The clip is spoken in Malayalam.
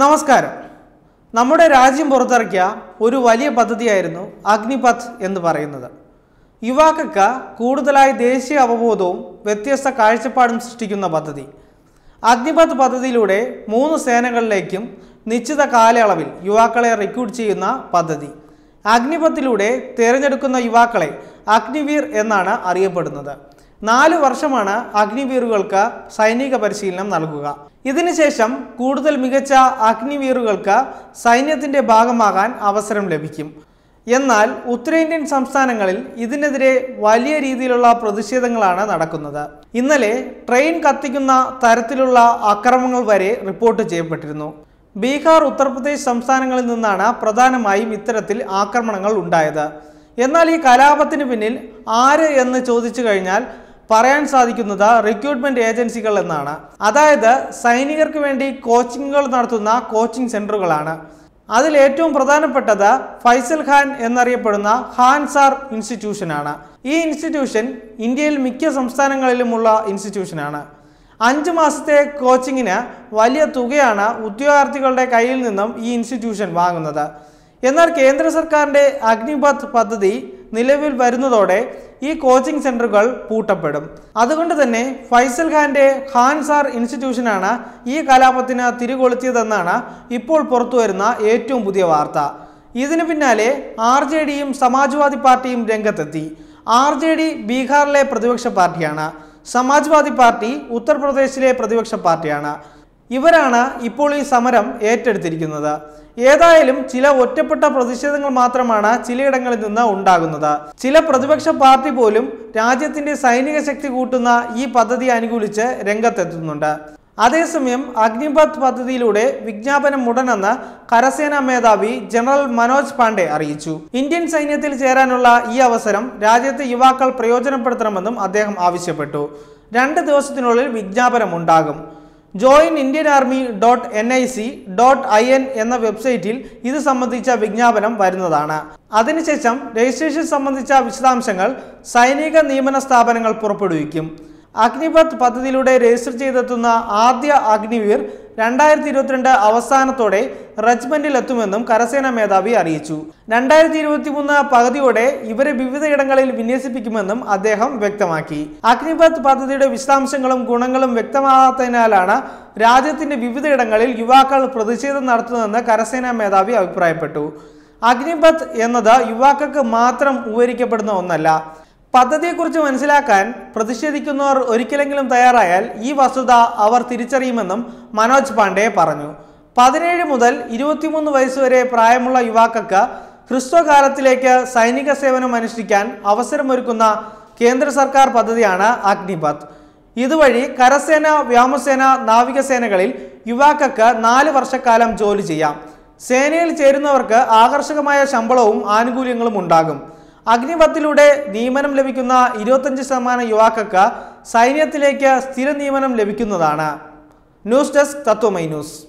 നമസ്കാരം നമ്മുടെ രാജ്യം പുറത്തിറക്കിയ ഒരു വലിയ പദ്ധതിയായിരുന്നു അഗ്നിപത് എന്ന് പറയുന്നത് യുവാക്കൾക്ക് കൂടുതലായി ദേശീയ അവബോധവും വ്യത്യസ്ത കാഴ്ചപ്പാടും സൃഷ്ടിക്കുന്ന പദ്ധതി അഗ്നിപത് പദ്ധതിയിലൂടെ മൂന്ന് സേനകളിലേക്കും നിശ്ചിത കാലയളവിൽ യുവാക്കളെ റിക്രൂട്ട് ചെയ്യുന്ന പദ്ധതി അഗ്നിപത്തിലൂടെ തിരഞ്ഞെടുക്കുന്ന യുവാക്കളെ അഗ്നിവീർ എന്നാണ് അറിയപ്പെടുന്നത് നാല് വർഷമാണ് അഗ്നിവീറുകൾക്ക് സൈനിക പരിശീലനം നൽകുക ഇതിനുശേഷം കൂടുതൽ മികച്ച അഗ്നിവീറുകൾക്ക് സൈന്യത്തിന്റെ ഭാഗമാകാൻ അവസരം ലഭിക്കും എന്നാൽ ഉത്തരേന്ത്യൻ സംസ്ഥാനങ്ങളിൽ ഇതിനെതിരെ വലിയ രീതിയിലുള്ള പ്രതിഷേധങ്ങളാണ് നടക്കുന്നത് ഇന്നലെ ട്രെയിൻ കത്തിക്കുന്ന തരത്തിലുള്ള അക്രമങ്ങൾ വരെ റിപ്പോർട്ട് ചെയ്യപ്പെട്ടിരുന്നു ബീഹാർ ഉത്തർപ്രദേശ് സംസ്ഥാനങ്ങളിൽ നിന്നാണ് പ്രധാനമായും ഇത്തരത്തിൽ ആക്രമണങ്ങൾ ഉണ്ടായത് എന്നാൽ ഈ കലാപത്തിന് പിന്നിൽ ആര് എന്ന് ചോദിച്ചു കഴിഞ്ഞാൽ പറയാൻ സാധിക്കുന്നത് റിക്രൂട്ട്മെന്റ് ഏജൻസികൾ എന്നാണ് അതായത് സൈനികർക്ക് വേണ്ടി കോച്ചിങ്ങുകൾ നടത്തുന്ന കോച്ചിങ് സെന്ററുകളാണ് അതിൽ ഏറ്റവും പ്രധാനപ്പെട്ടത് ഫൈസൽ ഖാൻ എന്നറിയപ്പെടുന്ന ഹാൻസാർ ഇൻസ്റ്റിറ്റ്യൂഷനാണ് ഈ ഇൻസ്റ്റിറ്റ്യൂഷൻ ഇന്ത്യയിൽ മിക്ക സംസ്ഥാനങ്ങളിലുമുള്ള ഇൻസ്റ്റിറ്റ്യൂഷനാണ് അഞ്ച് മാസത്തെ കോച്ചിങ്ങിന് വലിയ തുകയാണ് ഉദ്യോഗാർത്ഥികളുടെ കയ്യിൽ നിന്നും ഈ ഇൻസ്റ്റിറ്റ്യൂഷൻ വാങ്ങുന്നത് എന്നാൽ കേന്ദ്ര സർക്കാരിൻ്റെ അഗ്നിപഥ് പദ്ധതി നിലവിൽ വരുന്നതോടെ ഈ കോച്ചിംഗ് സെൻ്ററുകൾ പൂട്ടപ്പെടും അതുകൊണ്ട് തന്നെ ഫൈസൽ ഖാൻ്റെ സാർ ഇൻസ്റ്റിറ്റ്യൂഷനാണ് ഈ കലാപത്തിന് തിരികൊളുത്തിയതെന്നാണ് ഇപ്പോൾ വരുന്ന ഏറ്റവും പുതിയ വാർത്ത ഇതിന് പിന്നാലെ ആർ ജെ ഡിയും സമാജ്വാദി പാർട്ടിയും രംഗത്തെത്തി ആർ ജെ ഡി ബീഹാറിലെ പ്രതിപക്ഷ പാർട്ടിയാണ് സമാജ്വാദി പാർട്ടി ഉത്തർപ്രദേശിലെ പ്രതിപക്ഷ പാർട്ടിയാണ് ഇവരാണ് ഇപ്പോൾ ഈ സമരം ഏറ്റെടുത്തിരിക്കുന്നത് ഏതായാലും ചില ഒറ്റപ്പെട്ട പ്രതിഷേധങ്ങൾ മാത്രമാണ് ചിലയിടങ്ങളിൽ നിന്ന് ഉണ്ടാകുന്നത് ചില പ്രതിപക്ഷ പാർട്ടി പോലും രാജ്യത്തിന്റെ സൈനിക ശക്തി കൂട്ടുന്ന ഈ പദ്ധതി അനുകൂലിച്ച് രംഗത്തെത്തുന്നുണ്ട് അതേസമയം അഗ്നിപത് പദ്ധതിയിലൂടെ വിജ്ഞാപനം ഉടനെന്ന് കരസേനാ മേധാവി ജനറൽ മനോജ് പാണ്ഡെ അറിയിച്ചു ഇന്ത്യൻ സൈന്യത്തിൽ ചേരാനുള്ള ഈ അവസരം രാജ്യത്തെ യുവാക്കൾ പ്രയോജനപ്പെടുത്തണമെന്നും അദ്ദേഹം ആവശ്യപ്പെട്ടു രണ്ട് ദിവസത്തിനുള്ളിൽ വിജ്ഞാപനം ഉണ്ടാകും join Indian army dot N I C dot I N എന്ന വെബ്സൈറ്റിൽ ഇത് സംബന്ധിച്ച വിജ്ഞാപനം വരുന്നതാണ് അതിനുശേഷം രജിസ്ട്രേഷൻ സംബന്ധിച്ച വിശദാംശങ്ങൾ സൈനിക നിയമന സ്ഥാപനങ്ങൾ പുറപ്പെടുവിക്കും അഗ്നിപത് പദ്ധതിയിലൂടെ രജിസ്റ്റർ ചെയ്തെത്തുന്ന ആദ്യ അഗ്നിവീർ രണ്ടായിരത്തി ഇരുപത്തിരണ്ട് അവസാനത്തോടെ റജ്മൻഡിലെത്തുമെന്നും കരസേനാ മേധാവി അറിയിച്ചു രണ്ടായിരത്തി മൂന്ന് പകുതിയോടെ ഇവരെ വിവിധയിടങ്ങളിൽ വിന്യസിപ്പിക്കുമെന്നും അദ്ദേഹം വ്യക്തമാക്കി അഗ്നിപത് പദ്ധതിയുടെ വിശദാംശങ്ങളും ഗുണങ്ങളും വ്യക്തമാകാത്തതിനാലാണ് രാജ്യത്തിന്റെ വിവിധയിടങ്ങളിൽ യുവാക്കൾ പ്രതിഷേധം നടത്തുന്നതെന്ന് കരസേനാ മേധാവി അഭിപ്രായപ്പെട്ടു അഗ്നിപത് എന്നത് യുവാക്കൾക്ക് മാത്രം ഉപകരിക്കപ്പെടുന്ന ഒന്നല്ല പദ്ധതിയെക്കുറിച്ച് മനസ്സിലാക്കാൻ പ്രതിഷേധിക്കുന്നവർ ഒരിക്കലെങ്കിലും തയ്യാറായാൽ ഈ വസ്തുത അവർ തിരിച്ചറിയുമെന്നും മനോജ് പാണ്ഡെ പറഞ്ഞു പതിനേഴ് മുതൽ ഇരുപത്തിമൂന്ന് വയസ്സുവരെ പ്രായമുള്ള യുവാക്കൾക്ക് ക്രിസ്തുകാലത്തിലേക്ക് സൈനിക സേവനം അനുഷ്ഠിക്കാൻ അവസരമൊരുക്കുന്ന കേന്ദ്ര സർക്കാർ പദ്ധതിയാണ് അഗ്നിപത് ഇതുവഴി കരസേന വ്യോമസേന നാവികസേനകളിൽ യുവാക്കൾക്ക് നാല് വർഷക്കാലം ജോലി ചെയ്യാം സേനയിൽ ചേരുന്നവർക്ക് ആകർഷകമായ ശമ്പളവും ആനുകൂല്യങ്ങളും ഉണ്ടാകും അഗ്നിപത്തിലൂടെ നിയമനം ലഭിക്കുന്ന ഇരുപത്തഞ്ച് ശതമാനം യുവാക്കൾക്ക് സൈന്യത്തിലേക്ക് സ്ഥിര നിയമനം ലഭിക്കുന്നതാണ് ന്യൂസ് ഡെസ്ക് തത്വമൈ ന്യൂസ്